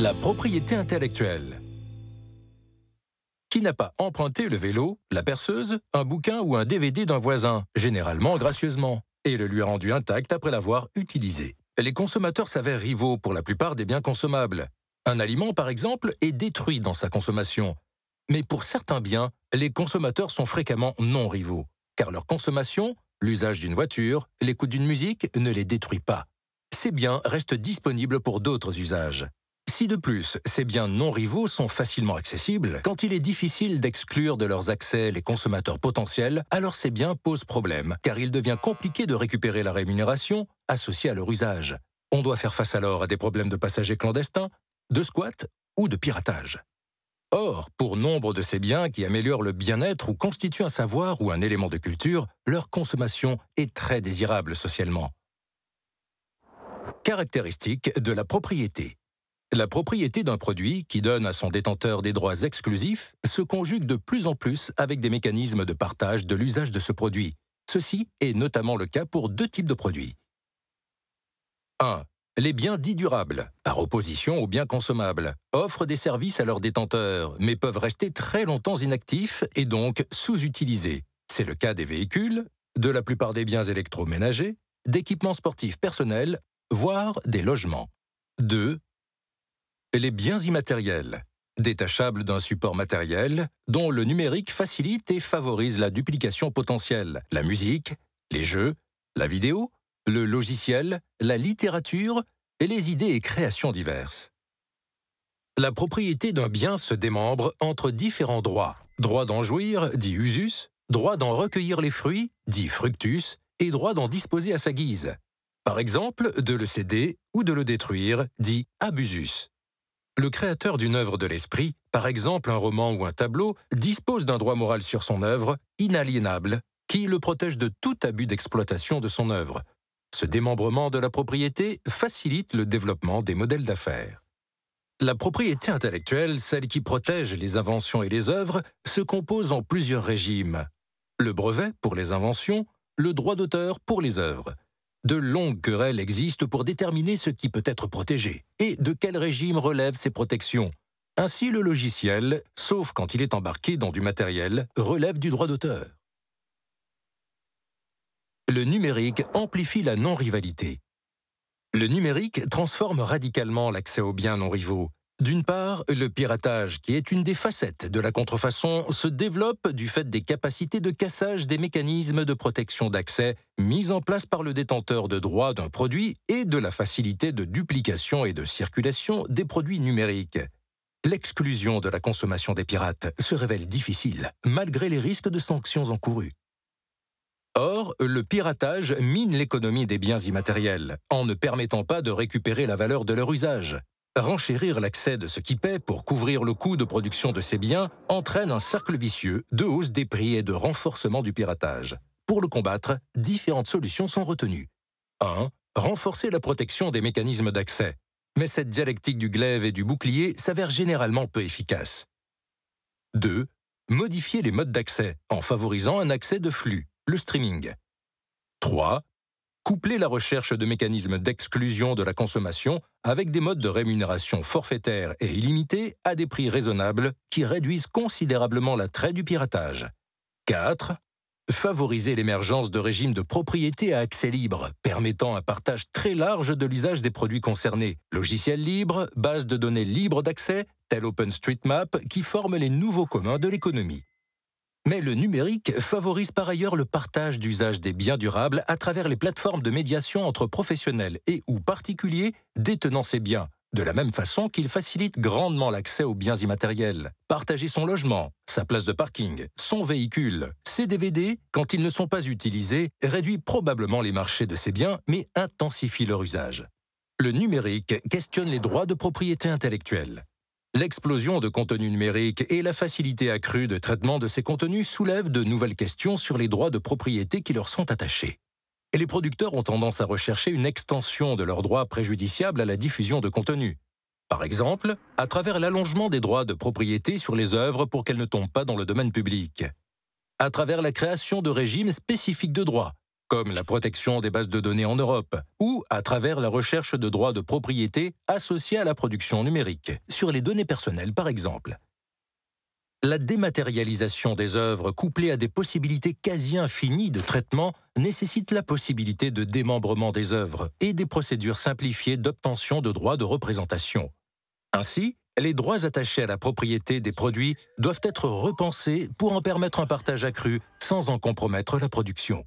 La propriété intellectuelle. Qui n'a pas emprunté le vélo, la perceuse, un bouquin ou un DVD d'un voisin, généralement gracieusement, et le lui a rendu intact après l'avoir utilisé Les consommateurs s'avèrent rivaux pour la plupart des biens consommables. Un aliment, par exemple, est détruit dans sa consommation. Mais pour certains biens, les consommateurs sont fréquemment non rivaux, car leur consommation, l'usage d'une voiture, l'écoute d'une musique ne les détruit pas. Ces biens restent disponibles pour d'autres usages. Si de plus, ces biens non rivaux sont facilement accessibles, quand il est difficile d'exclure de leurs accès les consommateurs potentiels, alors ces biens posent problème, car il devient compliqué de récupérer la rémunération associée à leur usage. On doit faire face alors à des problèmes de passagers clandestins, de squat ou de piratage. Or, pour nombre de ces biens qui améliorent le bien-être ou constituent un savoir ou un élément de culture, leur consommation est très désirable socialement. Caractéristique de la propriété la propriété d'un produit qui donne à son détenteur des droits exclusifs se conjugue de plus en plus avec des mécanismes de partage de l'usage de ce produit. Ceci est notamment le cas pour deux types de produits. 1. Les biens dits durables, par opposition aux biens consommables, offrent des services à leurs détenteurs, mais peuvent rester très longtemps inactifs et donc sous-utilisés. C'est le cas des véhicules, de la plupart des biens électroménagers, d'équipements sportifs personnels, voire des logements. 2. Les biens immatériels, détachables d'un support matériel, dont le numérique facilite et favorise la duplication potentielle. La musique, les jeux, la vidéo, le logiciel, la littérature et les idées et créations diverses. La propriété d'un bien se démembre entre différents droits. Droit d'en jouir, dit usus, droit d'en recueillir les fruits, dit fructus, et droit d'en disposer à sa guise. Par exemple, de le céder ou de le détruire, dit abusus. Le créateur d'une œuvre de l'esprit, par exemple un roman ou un tableau, dispose d'un droit moral sur son œuvre, inaliénable, qui le protège de tout abus d'exploitation de son œuvre. Ce démembrement de la propriété facilite le développement des modèles d'affaires. La propriété intellectuelle, celle qui protège les inventions et les œuvres, se compose en plusieurs régimes. Le brevet pour les inventions, le droit d'auteur pour les œuvres. De longues querelles existent pour déterminer ce qui peut être protégé et de quel régime relèvent ces protections. Ainsi, le logiciel, sauf quand il est embarqué dans du matériel, relève du droit d'auteur. Le numérique amplifie la non-rivalité. Le numérique transforme radicalement l'accès aux biens non rivaux. D'une part, le piratage, qui est une des facettes de la contrefaçon, se développe du fait des capacités de cassage des mécanismes de protection d'accès mis en place par le détenteur de droits d'un produit et de la facilité de duplication et de circulation des produits numériques. L'exclusion de la consommation des pirates se révèle difficile, malgré les risques de sanctions encourues. Or, le piratage mine l'économie des biens immatériels, en ne permettant pas de récupérer la valeur de leur usage. Renchérir l'accès de ce qui paie pour couvrir le coût de production de ces biens entraîne un cercle vicieux de hausse des prix et de renforcement du piratage. Pour le combattre, différentes solutions sont retenues. 1. Renforcer la protection des mécanismes d'accès. Mais cette dialectique du glaive et du bouclier s'avère généralement peu efficace. 2. Modifier les modes d'accès en favorisant un accès de flux, le streaming. 3. Coupler la recherche de mécanismes d'exclusion de la consommation avec des modes de rémunération forfaitaires et illimités à des prix raisonnables qui réduisent considérablement l'attrait du piratage. 4. Favoriser l'émergence de régimes de propriété à accès libre, permettant un partage très large de l'usage des produits concernés, logiciels libres, bases de données libres d'accès, tel OpenStreetMap qui forment les nouveaux communs de l'économie. Mais le numérique favorise par ailleurs le partage d'usage des biens durables à travers les plateformes de médiation entre professionnels et ou particuliers détenant ces biens, de la même façon qu'il facilite grandement l'accès aux biens immatériels. Partager son logement, sa place de parking, son véhicule, ses DVD, quand ils ne sont pas utilisés, réduit probablement les marchés de ces biens, mais intensifie leur usage. Le numérique questionne les droits de propriété intellectuelle. L'explosion de contenus numériques et la facilité accrue de traitement de ces contenus soulèvent de nouvelles questions sur les droits de propriété qui leur sont attachés. Et les producteurs ont tendance à rechercher une extension de leurs droits préjudiciables à la diffusion de contenus. Par exemple, à travers l'allongement des droits de propriété sur les œuvres pour qu'elles ne tombent pas dans le domaine public. À travers la création de régimes spécifiques de droits, comme la protection des bases de données en Europe, ou à travers la recherche de droits de propriété associés à la production numérique, sur les données personnelles par exemple. La dématérialisation des œuvres, couplée à des possibilités quasi infinies de traitement, nécessite la possibilité de démembrement des œuvres et des procédures simplifiées d'obtention de droits de représentation. Ainsi, les droits attachés à la propriété des produits doivent être repensés pour en permettre un partage accru sans en compromettre la production.